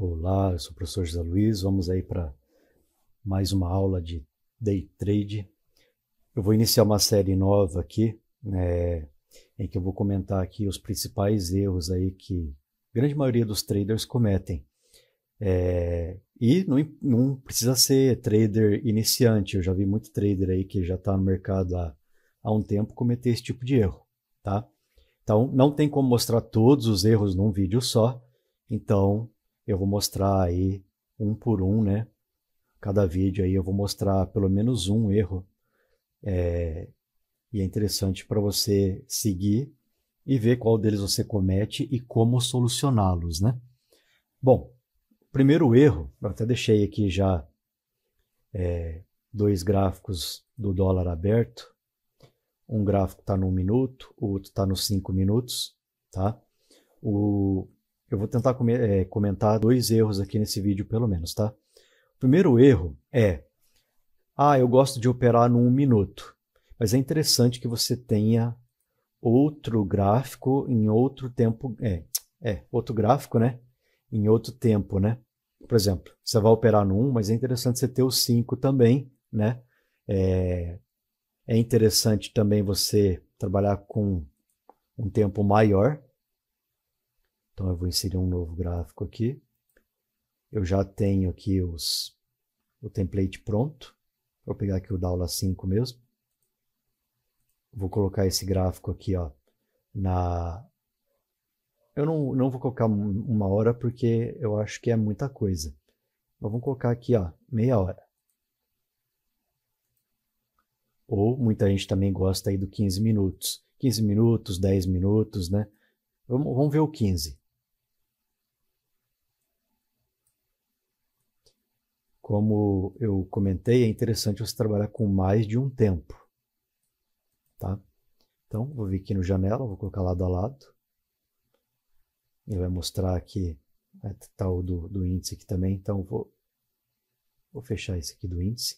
Olá, eu sou o professor José Luiz. Vamos aí para mais uma aula de day trade. Eu vou iniciar uma série nova aqui, né, em que eu vou comentar aqui os principais erros aí que a grande maioria dos traders cometem. É, e não, não, precisa ser trader iniciante. Eu já vi muito trader aí que já está no mercado há, há um tempo cometer esse tipo de erro, tá? Então não tem como mostrar todos os erros num vídeo só. Então eu vou mostrar aí um por um, né? Cada vídeo aí eu vou mostrar pelo menos um erro. É... E é interessante para você seguir e ver qual deles você comete e como solucioná-los, né? Bom, primeiro erro, eu até deixei aqui já é, dois gráficos do dólar aberto. Um gráfico está no minuto, o outro está nos cinco minutos, tá? O eu vou tentar com é, comentar dois erros aqui nesse vídeo, pelo menos, tá? O primeiro erro é: ah, eu gosto de operar num minuto, mas é interessante que você tenha outro gráfico em outro tempo. É, é outro gráfico, né? Em outro tempo, né? Por exemplo, você vai operar no mas é interessante você ter o 5 também, né? É, é interessante também você trabalhar com um tempo maior, então eu vou inserir um novo gráfico aqui. Eu já tenho aqui os, o template pronto. Vou pegar aqui o da aula 5 mesmo. Vou colocar esse gráfico aqui, ó, na... Eu não, não vou colocar uma hora porque eu acho que é muita coisa. Mas vamos colocar aqui, ó, meia hora. Ou muita gente também gosta aí do 15 minutos. 15 minutos, 10 minutos, né? Vamos, vamos ver o 15. Como eu comentei, é interessante você trabalhar com mais de um tempo. Tá? Então, vou vir aqui no janela, vou colocar lado a lado. Ele vai mostrar aqui né, tal tá do, do índice aqui também. Então, vou, vou fechar esse aqui do índice.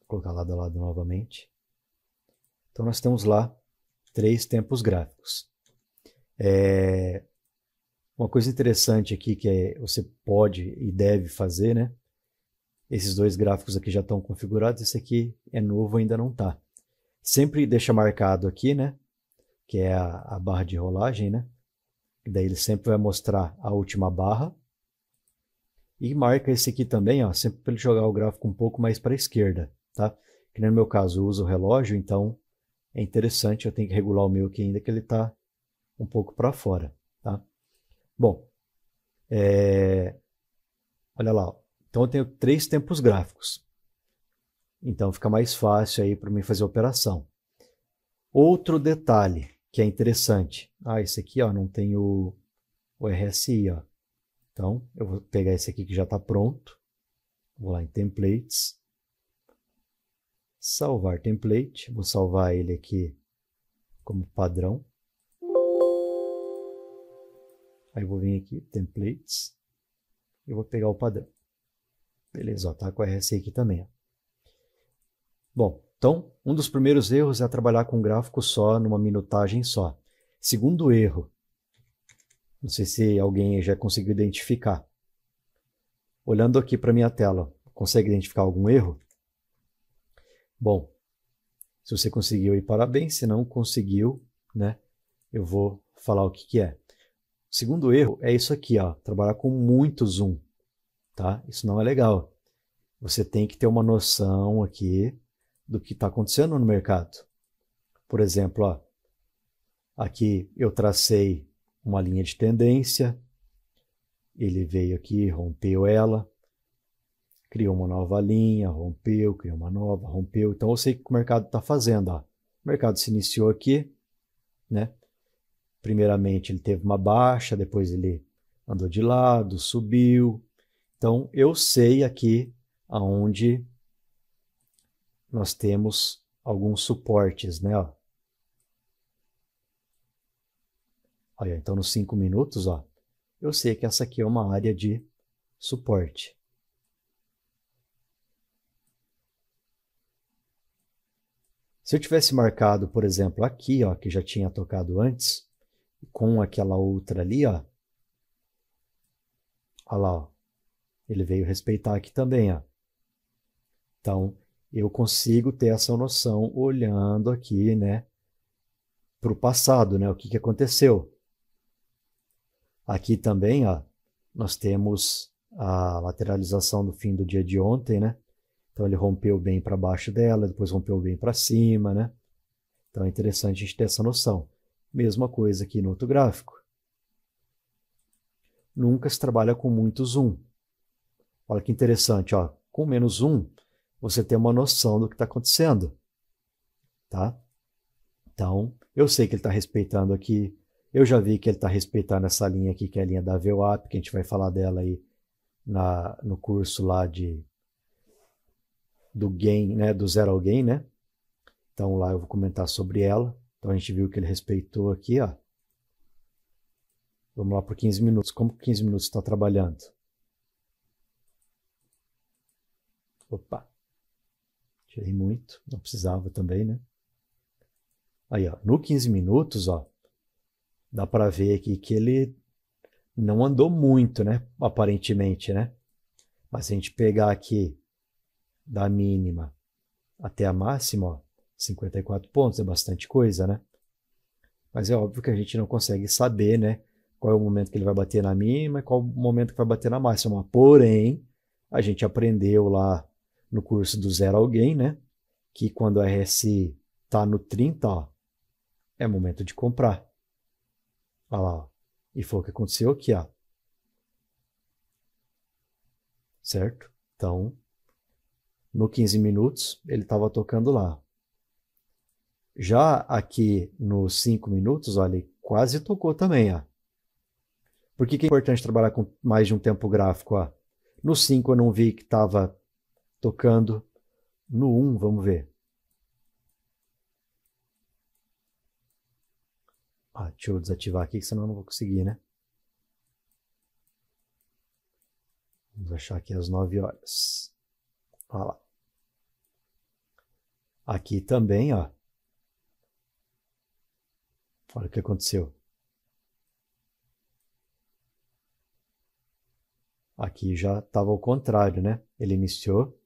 Vou colocar lado a lado novamente. Então, nós temos lá três tempos gráficos. É, uma coisa interessante aqui que é, você pode e deve fazer, né? Esses dois gráficos aqui já estão configurados, esse aqui é novo, ainda não está. Sempre deixa marcado aqui, né? Que é a, a barra de rolagem, né? E daí ele sempre vai mostrar a última barra. E marca esse aqui também, ó, sempre para ele jogar o gráfico um pouco mais para a esquerda, tá? Que no meu caso eu uso o relógio, então é interessante, eu tenho que regular o meu aqui ainda que ele está um pouco para fora. Bom, é... olha lá. Então eu tenho três tempos gráficos. Então fica mais fácil aí para mim fazer a operação. Outro detalhe que é interessante. Ah, esse aqui ó, não tem o, o RSI. Ó. Então eu vou pegar esse aqui que já está pronto. Vou lá em templates. Salvar template. Vou salvar ele aqui como padrão. Aí eu vou vir aqui, templates, eu vou pegar o padrão. Beleza, ó, tá com a RSI aqui também. Ó. Bom, então, um dos primeiros erros é trabalhar com um gráfico só, numa minutagem só. Segundo erro, não sei se alguém já conseguiu identificar. Olhando aqui para minha tela, consegue identificar algum erro? Bom, se você conseguiu aí, parabéns. Se não conseguiu, né, eu vou falar o que, que é segundo erro é isso aqui, ó, trabalhar com muito zoom, tá? Isso não é legal. Você tem que ter uma noção aqui do que está acontecendo no mercado. Por exemplo, ó, aqui eu tracei uma linha de tendência, ele veio aqui, rompeu ela, criou uma nova linha, rompeu, criou uma nova, rompeu. Então eu sei o que o mercado está fazendo. Ó. O mercado se iniciou aqui, né? Primeiramente, ele teve uma baixa, depois ele andou de lado, subiu. Então, eu sei aqui aonde nós temos alguns suportes, né? Ó. Olha, então, nos cinco minutos, ó, eu sei que essa aqui é uma área de suporte. Se eu tivesse marcado, por exemplo, aqui, ó, que já tinha tocado antes, com aquela outra ali, ó. Olha lá, ó. ele veio respeitar aqui também, ó. Então, eu consigo ter essa noção olhando aqui, né, para o passado, né, o que, que aconteceu. Aqui também, ó, nós temos a lateralização do fim do dia de ontem, né? Então ele rompeu bem para baixo dela, depois rompeu bem para cima, né? Então é interessante a gente ter essa noção. Mesma coisa aqui no outro gráfico. Nunca se trabalha com muito zoom. Olha que interessante, ó. com menos zoom, você tem uma noção do que está acontecendo. Tá? Então, eu sei que ele está respeitando aqui. Eu já vi que ele está respeitando essa linha aqui, que é a linha da VWAP, que a gente vai falar dela aí na, no curso lá de do gain, né, do zero ao gain, né? Então lá eu vou comentar sobre ela. Então a gente viu que ele respeitou aqui, ó. Vamos lá por 15 minutos. Como 15 minutos está trabalhando? Opa! Tirei muito, não precisava também, né? Aí, ó, no 15 minutos, ó, dá para ver aqui que ele não andou muito, né? Aparentemente, né? Mas se a gente pegar aqui da mínima até a máxima, ó, 54 pontos é bastante coisa, né? Mas é óbvio que a gente não consegue saber, né? Qual é o momento que ele vai bater na mínima e qual é o momento que vai bater na máxima. Porém, a gente aprendeu lá no curso do Zero Alguém, né? Que quando a RSI tá no 30, ó, é momento de comprar. Olha lá, ó. E foi o que aconteceu aqui, ó. Certo? Então, no 15 minutos, ele estava tocando lá. Já aqui nos cinco minutos, olha, quase tocou também. Ó. Por que, que é importante trabalhar com mais de um tempo gráfico? Ó? No 5 eu não vi que estava tocando. No 1, um, vamos ver. Ah, deixa eu desativar aqui, senão eu não vou conseguir, né? Vamos achar aqui as 9 horas. Olha lá. Aqui também, ó. Olha o que aconteceu. Aqui já estava ao contrário, né? Ele iniciou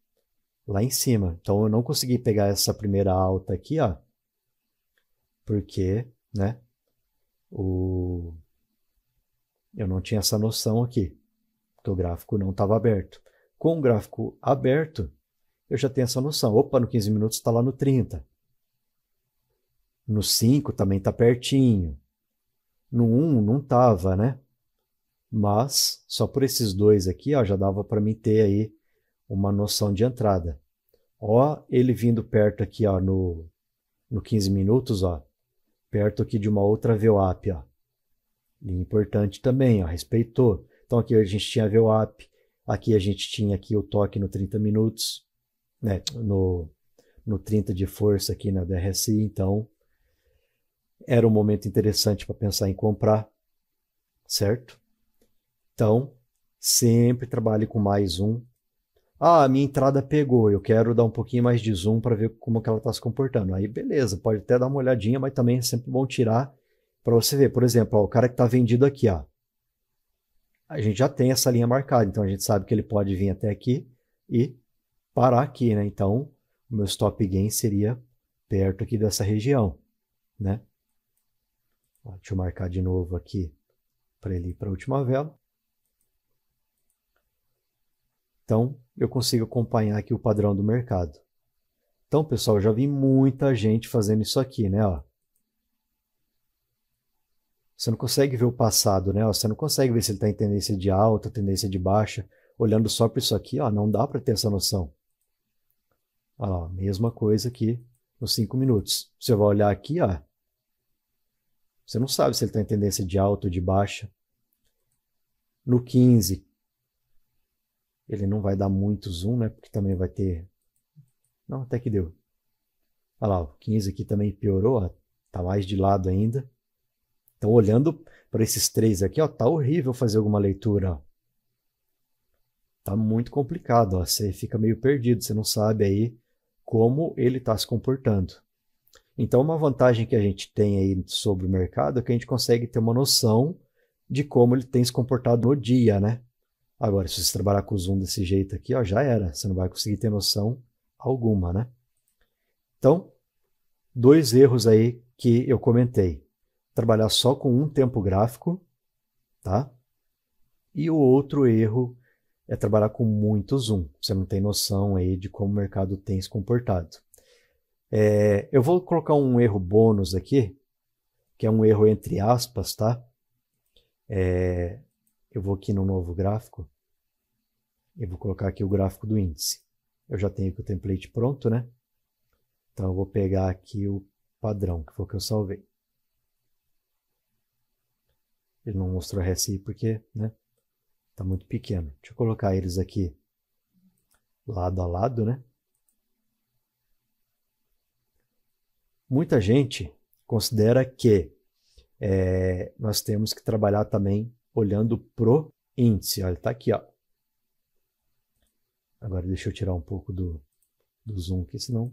lá em cima. Então eu não consegui pegar essa primeira alta aqui, ó, porque, né? O eu não tinha essa noção aqui, porque o gráfico não estava aberto. Com o gráfico aberto, eu já tenho essa noção. Opa, no 15 minutos está lá no 30. No 5 também está pertinho. No 1 um, não estava, né? Mas só por esses dois aqui ó, já dava para mim ter aí uma noção de entrada. Ó, ele vindo perto aqui ó, no, no 15 minutos, ó, perto aqui de uma outra VWAP. Ó. E importante também, ó, respeitou. Então aqui a gente tinha a VWAP, aqui a gente tinha aqui o toque no 30 minutos, né, no, no 30 de força aqui na DRSI, então era um momento interessante para pensar em comprar, certo? Então, sempre trabalhe com mais um. Ah, a minha entrada pegou, eu quero dar um pouquinho mais de zoom para ver como que ela está se comportando. Aí, beleza, pode até dar uma olhadinha, mas também é sempre bom tirar para você ver. Por exemplo, ó, o cara que está vendido aqui, ó, a gente já tem essa linha marcada, então a gente sabe que ele pode vir até aqui e parar aqui, né? Então, o meu stop gain seria perto aqui dessa região, né? Deixa eu marcar de novo aqui para ele ir para a última vela. Então, eu consigo acompanhar aqui o padrão do mercado. Então, pessoal, já vi muita gente fazendo isso aqui, né? Ó. Você não consegue ver o passado, né? Ó, você não consegue ver se ele está em tendência de alta, tendência de baixa. Olhando só para isso aqui, ó, não dá para ter essa noção. Ó, mesma coisa aqui nos 5 minutos. Você vai olhar aqui, ó, você não sabe se ele está em tendência de alta ou de baixa. No 15, ele não vai dar muito zoom, né? Porque também vai ter. Não, até que deu. Olha lá, o 15 aqui também piorou, está tá mais de lado ainda. Então, olhando para esses três aqui, ó, tá horrível fazer alguma leitura. Ó. Tá muito complicado, ó, você fica meio perdido, você não sabe aí como ele está se comportando. Então, uma vantagem que a gente tem aí sobre o mercado é que a gente consegue ter uma noção de como ele tem se comportado no dia, né? Agora, se você trabalhar com o Zoom desse jeito aqui, ó, já era. Você não vai conseguir ter noção alguma, né? Então, dois erros aí que eu comentei. Trabalhar só com um tempo gráfico, tá? E o outro erro é trabalhar com muito zoom. Você não tem noção aí de como o mercado tem se comportado. É, eu vou colocar um erro bônus aqui, que é um erro entre aspas, tá? É, eu vou aqui no novo gráfico e vou colocar aqui o gráfico do índice. Eu já tenho aqui o template pronto, né? Então eu vou pegar aqui o padrão, que foi o que eu salvei. Ele não mostrou RSI porque, né? Tá muito pequeno. Deixa eu colocar eles aqui lado a lado, né? Muita gente considera que é, nós temos que trabalhar também olhando pro índice. Olha, está aqui, ó. Agora deixa eu tirar um pouco do, do zoom, aqui, senão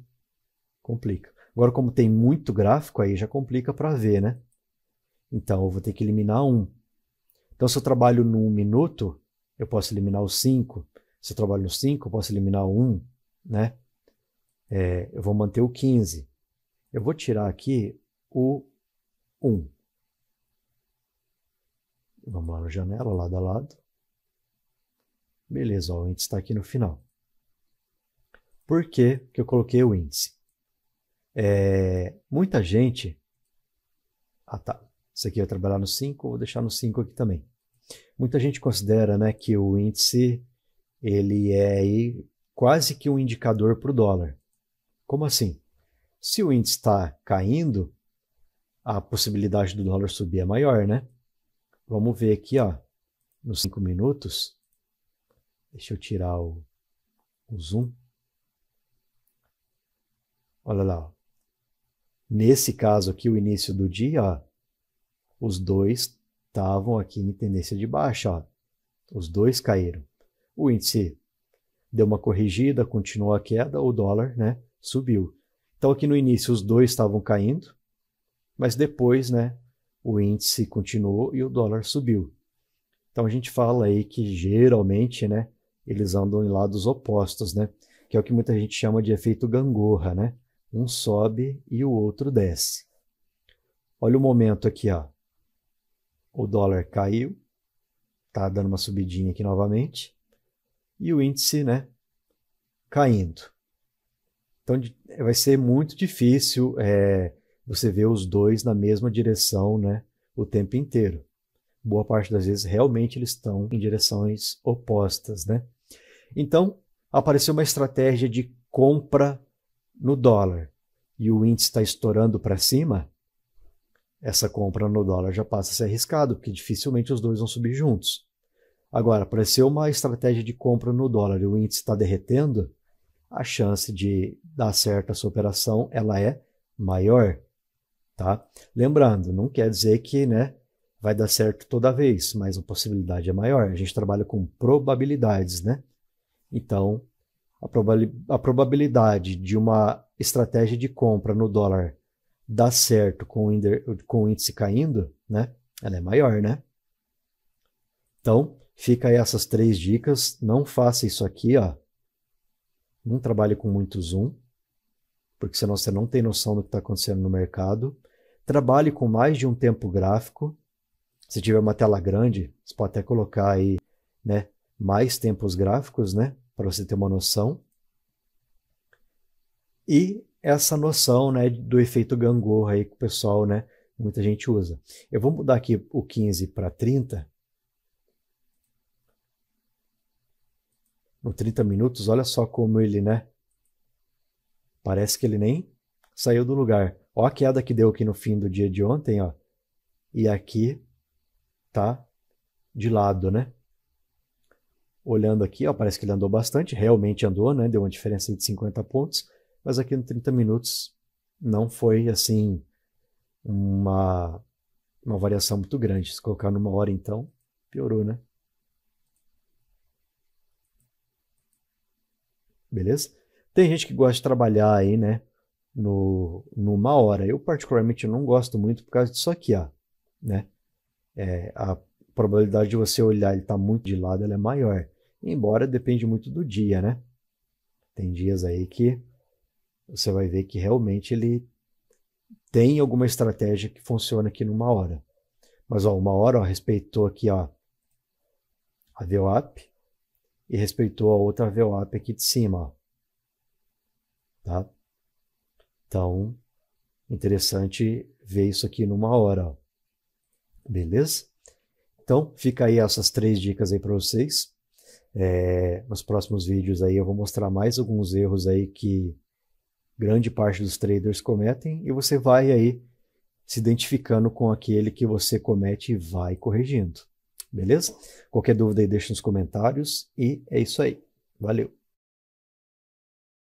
complica. Agora, como tem muito gráfico, aí já complica para ver, né? Então, eu vou ter que eliminar um. Então, se eu trabalho num minuto, eu posso eliminar o 5. Se eu trabalho no 5, eu posso eliminar o 1, um, né? É, eu vou manter o 15. Eu vou tirar aqui o 1. Vamos lá no janela, lado a lado. Beleza, ó, o índice está aqui no final. Por que, que eu coloquei o índice? É, muita gente. Ah, tá. Isso aqui eu trabalhar no 5, vou deixar no 5 aqui também. Muita gente considera né, que o índice ele é quase que um indicador para o dólar. Como assim? Se o índice está caindo, a possibilidade do dólar subir é maior, né? Vamos ver aqui, ó, nos 5 minutos. Deixa eu tirar o, o zoom. Olha lá. Ó. Nesse caso aqui, o início do dia, ó, os dois estavam aqui em tendência de baixa. Ó. Os dois caíram. O índice deu uma corrigida, continuou a queda, o dólar né, subiu. Então, aqui no início, os dois estavam caindo, mas depois, né, o índice continuou e o dólar subiu. Então, a gente fala aí que geralmente, né, eles andam em lados opostos, né, que é o que muita gente chama de efeito gangorra, né? Um sobe e o outro desce. Olha o momento aqui, ó. O dólar caiu, tá dando uma subidinha aqui novamente, e o índice, né, caindo. Então vai ser muito difícil é, você ver os dois na mesma direção né, o tempo inteiro. Boa parte das vezes realmente eles estão em direções opostas. Né? Então apareceu uma estratégia de compra no dólar e o índice está estourando para cima, essa compra no dólar já passa a ser arriscado, porque dificilmente os dois vão subir juntos. Agora, apareceu uma estratégia de compra no dólar e o índice está derretendo, a chance de dar certo a sua operação ela é maior, tá? Lembrando, não quer dizer que, né, vai dar certo toda vez, mas a possibilidade é maior. A gente trabalha com probabilidades, né? Então, a, proba a probabilidade de uma estratégia de compra no dólar dar certo com o, com o índice caindo, né? Ela é maior, né? Então, fica aí essas três dicas. Não faça isso aqui, ó. Não trabalhe com muito zoom, porque senão você não tem noção do que está acontecendo no mercado. Trabalhe com mais de um tempo gráfico. Se tiver uma tela grande, você pode até colocar aí né, mais tempos gráficos, né, para você ter uma noção. E essa noção né, do efeito gangorra aí que o pessoal, né, muita gente usa. Eu vou mudar aqui o 15 para 30, no 30 minutos, olha só como ele, né? Parece que ele nem saiu do lugar. Ó a queda que deu aqui no fim do dia de ontem, ó. E aqui tá de lado, né? Olhando aqui, ó, parece que ele andou bastante, realmente andou, né? Deu uma diferença de 50 pontos, mas aqui no 30 minutos não foi assim uma uma variação muito grande. Se colocar numa hora, então, piorou, né? beleza? Tem gente que gosta de trabalhar aí, né, no, numa hora. Eu, particularmente, não gosto muito por causa disso aqui, ó, né? É, a probabilidade de você olhar ele tá muito de lado, ela é maior. Embora depende muito do dia, né? Tem dias aí que você vai ver que realmente ele tem alguma estratégia que funciona aqui numa hora. Mas ó, uma hora ó, respeitou aqui ó, a VWAP, e respeitou a outra VWAP aqui de cima. Tá? Então, interessante ver isso aqui numa hora. Beleza? Então, fica aí essas três dicas aí para vocês. É, nos próximos vídeos aí eu vou mostrar mais alguns erros aí que grande parte dos traders cometem e você vai aí se identificando com aquele que você comete e vai corrigindo beleza? Qualquer dúvida aí deixa nos comentários e é isso aí. Valeu!